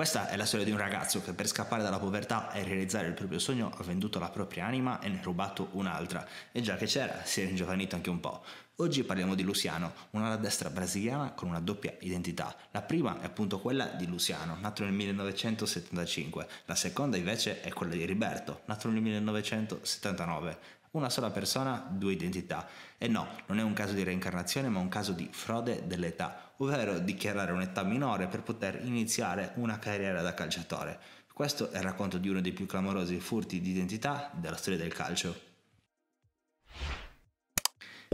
Questa è la storia di un ragazzo che per scappare dalla povertà e realizzare il proprio sogno ha venduto la propria anima e ne ha rubato un'altra, e già che c'era si è ringiovanito anche un po'. Oggi parliamo di Luciano, una destra brasiliana con una doppia identità. La prima è appunto quella di Luciano, nato nel 1975, la seconda invece è quella di Riberto, nato nel 1979. Una sola persona, due identità. E no, non è un caso di reincarnazione, ma un caso di frode dell'età, ovvero dichiarare un'età minore per poter iniziare una carriera da calciatore. Questo è il racconto di uno dei più clamorosi furti di identità della storia del calcio.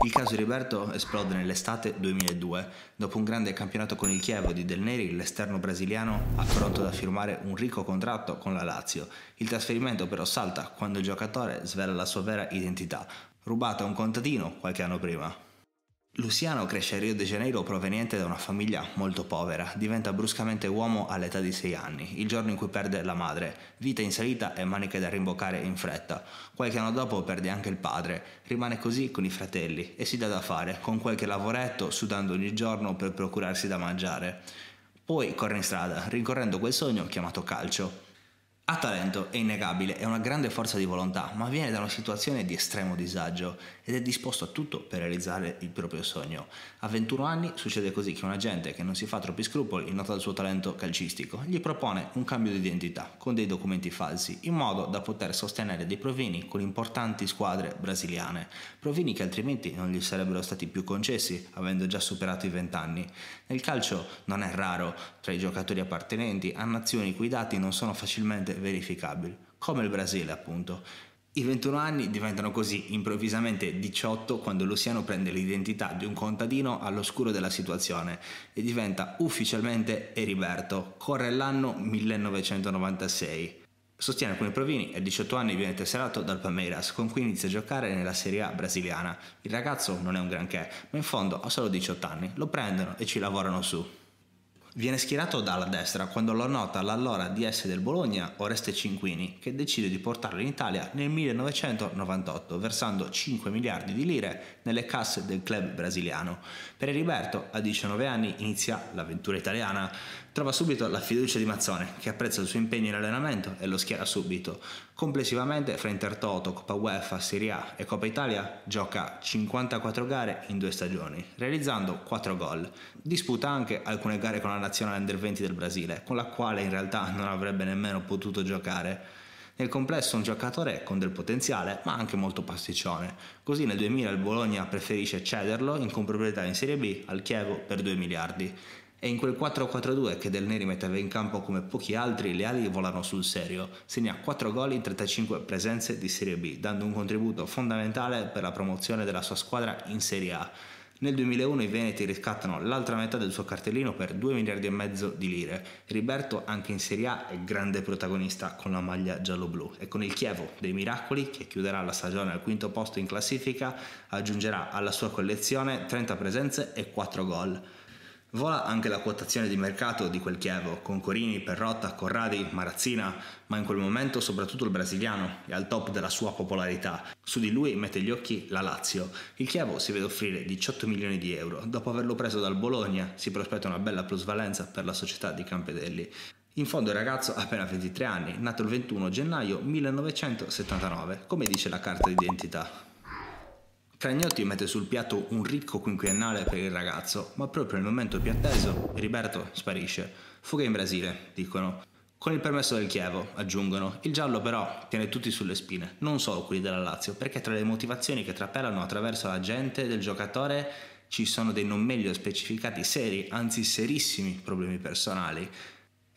Il caso Riberto esplode nell'estate 2002. Dopo un grande campionato con il Chievo di Del Neri, l'esterno brasiliano ha pronto da firmare un ricco contratto con la Lazio. Il trasferimento però salta quando il giocatore svela la sua vera identità, rubata a un contadino qualche anno prima. Luciano cresce a Rio de Janeiro proveniente da una famiglia molto povera, diventa bruscamente uomo all'età di 6 anni, il giorno in cui perde la madre, vita in salita e maniche da rimboccare in fretta. Qualche anno dopo perde anche il padre, rimane così con i fratelli e si dà da fare, con qualche lavoretto, sudando ogni giorno per procurarsi da mangiare. Poi corre in strada, rincorrendo quel sogno chiamato calcio. Ha talento, è innegabile, è una grande forza di volontà, ma viene da una situazione di estremo disagio ed è disposto a tutto per realizzare il proprio sogno. A 21 anni succede così che un agente che non si fa troppi scrupoli nota il suo talento calcistico gli propone un cambio di identità con dei documenti falsi in modo da poter sostenere dei provini con importanti squadre brasiliane, provini che altrimenti non gli sarebbero stati più concessi avendo già superato i 20 anni. Nel calcio non è raro tra i giocatori appartenenti a nazioni i cui dati non sono facilmente verificabili, come il Brasile appunto. I 21 anni diventano così improvvisamente 18 quando Luciano prende l'identità di un contadino all'oscuro della situazione e diventa ufficialmente Eriberto. Corre l'anno 1996. Sostiene alcuni provini e a 18 anni viene tesserato dal Palmeiras, con cui inizia a giocare nella Serie A brasiliana. Il ragazzo non è un granché, ma in fondo ha solo 18 anni, lo prendono e ci lavorano su viene schierato dalla destra quando lo nota l'allora DS del Bologna Oreste Cinquini, che decide di portarlo in Italia nel 1998, versando 5 miliardi di lire nelle casse del club brasiliano. Per Eriberto, a 19 anni, inizia l'avventura italiana, Trova subito la fiducia di Mazzone, che apprezza il suo impegno in allenamento e lo schiera subito. Complessivamente, fra Intertoto, Coppa UEFA, Serie A e Coppa Italia, gioca 54 gare in due stagioni, realizzando 4 gol. Disputa anche alcune gare con la nazionale under 20 del Brasile, con la quale in realtà non avrebbe nemmeno potuto giocare. Nel complesso un giocatore con del potenziale, ma anche molto pasticcione. Così nel 2000 il Bologna preferisce cederlo in comproprietà in Serie B al Chievo per 2 miliardi. È in quel 4-4-2 che Del Neri metteva in campo come pochi altri, le ali volano sul serio. Segna 4 gol in 35 presenze di Serie B, dando un contributo fondamentale per la promozione della sua squadra in Serie A. Nel 2001 i Veneti riscattano l'altra metà del suo cartellino per 2 miliardi e mezzo di lire. Riberto anche in Serie A è grande protagonista con la maglia giallo-blu e con il Chievo dei Miracoli, che chiuderà la stagione al quinto posto in classifica, aggiungerà alla sua collezione 30 presenze e 4 gol. Vola anche la quotazione di mercato di quel Chievo, con Corini, Perrotta, Corradi, Marazzina, ma in quel momento soprattutto il brasiliano è al top della sua popolarità. Su di lui mette gli occhi la Lazio. Il Chievo si vede offrire 18 milioni di euro. Dopo averlo preso dal Bologna si prospetta una bella plusvalenza per la società di Campedelli. In fondo il ragazzo ha appena 23 anni, nato il 21 gennaio 1979, come dice la carta d'identità. Cragnotti mette sul piatto un ricco quinquennale per il ragazzo, ma proprio nel momento più atteso, Riberto sparisce. Fuga in Brasile, dicono. Con il permesso del Chievo, aggiungono. Il giallo però tiene tutti sulle spine, non solo quelli della Lazio, perché tra le motivazioni che trapelano attraverso la gente del giocatore ci sono dei non meglio specificati seri, anzi serissimi problemi personali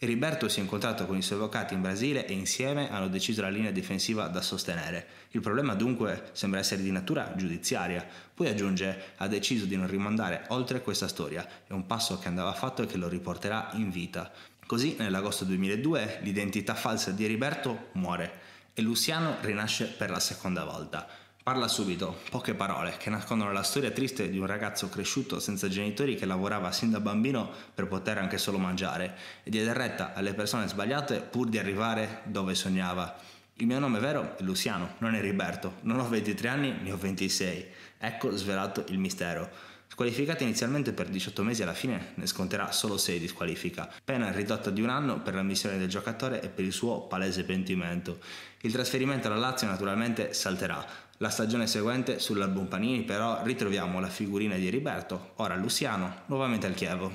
Riberto si è incontrato con i suoi avvocati in Brasile e insieme hanno deciso la linea difensiva da sostenere. Il problema dunque sembra essere di natura giudiziaria. Poi aggiunge, ha deciso di non rimandare oltre questa storia, è un passo che andava fatto e che lo riporterà in vita. Così nell'agosto 2002 l'identità falsa di Riberto muore e Luciano rinasce per la seconda volta. Parla subito, poche parole, che nascondono la storia triste di un ragazzo cresciuto senza genitori che lavorava sin da bambino per poter anche solo mangiare e diede retta alle persone sbagliate pur di arrivare dove sognava. Il mio nome vero è Luciano, non è Riberto, non ho 23 anni, ne ho 26. Ecco svelato il mistero. Squalificato inizialmente per 18 mesi alla fine ne sconterà solo 6 di squalifica, pena ridotta di un anno per l'ammissione del giocatore e per il suo palese pentimento. Il trasferimento alla Lazio naturalmente salterà, la stagione seguente sull'album Panini però ritroviamo la figurina di Riberto, ora Luciano, nuovamente al Chievo.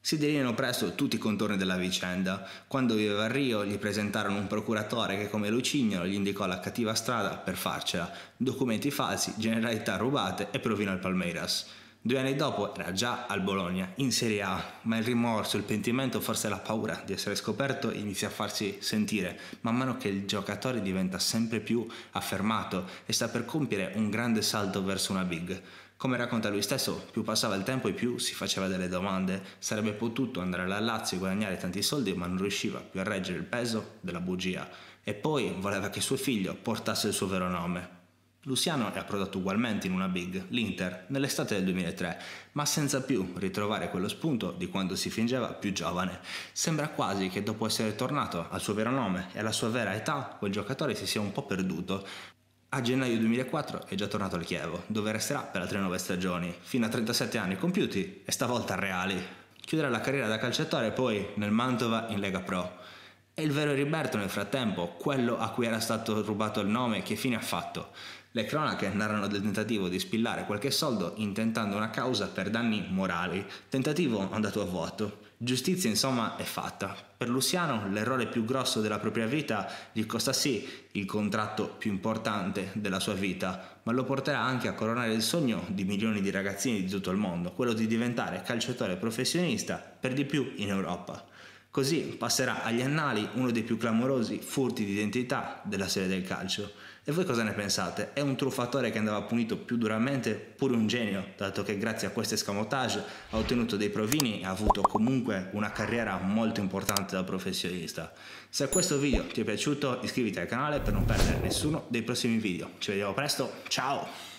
Si delineano presto tutti i contorni della vicenda. Quando viveva a Rio gli presentarono un procuratore che come lucignolo gli indicò la cattiva strada per farcela, documenti falsi, generalità rubate e provino al Palmeiras. Due anni dopo era già al Bologna, in Serie A, ma il rimorso, il pentimento, forse la paura di essere scoperto inizia a farsi sentire man mano che il giocatore diventa sempre più affermato e sta per compiere un grande salto verso una big. Come racconta lui stesso, più passava il tempo e più si faceva delle domande. Sarebbe potuto andare alla Lazio e guadagnare tanti soldi, ma non riusciva più a reggere il peso della bugia. E poi voleva che suo figlio portasse il suo vero nome. Luciano è approdato ugualmente in una big, l'Inter, nell'estate del 2003, ma senza più ritrovare quello spunto di quando si fingeva più giovane. Sembra quasi che dopo essere tornato al suo vero nome e alla sua vera età, quel giocatore si sia un po' perduto. A gennaio 2004 è già tornato al Chievo, dove resterà per altre 9 stagioni, fino a 37 anni compiuti e stavolta reali. Chiuderà la carriera da calciatore poi nel Mantova in Lega Pro. E il vero Riberto nel frattempo, quello a cui era stato rubato il nome, che fine ha fatto? Le cronache narrano del tentativo di spillare qualche soldo intentando una causa per danni morali, tentativo andato a vuoto. Giustizia insomma è fatta. Per Luciano l'errore più grosso della propria vita gli costa sì il contratto più importante della sua vita, ma lo porterà anche a coronare il sogno di milioni di ragazzini di tutto il mondo, quello di diventare calciatore professionista, per di più in Europa. Così passerà agli annali uno dei più clamorosi furti di identità della serie del calcio. E voi cosa ne pensate? È un truffatore che andava punito più duramente, pure un genio, dato che grazie a questo escamotage ha ottenuto dei provini e ha avuto comunque una carriera molto importante da professionista. Se questo video ti è piaciuto iscriviti al canale per non perdere nessuno dei prossimi video. Ci vediamo presto, ciao!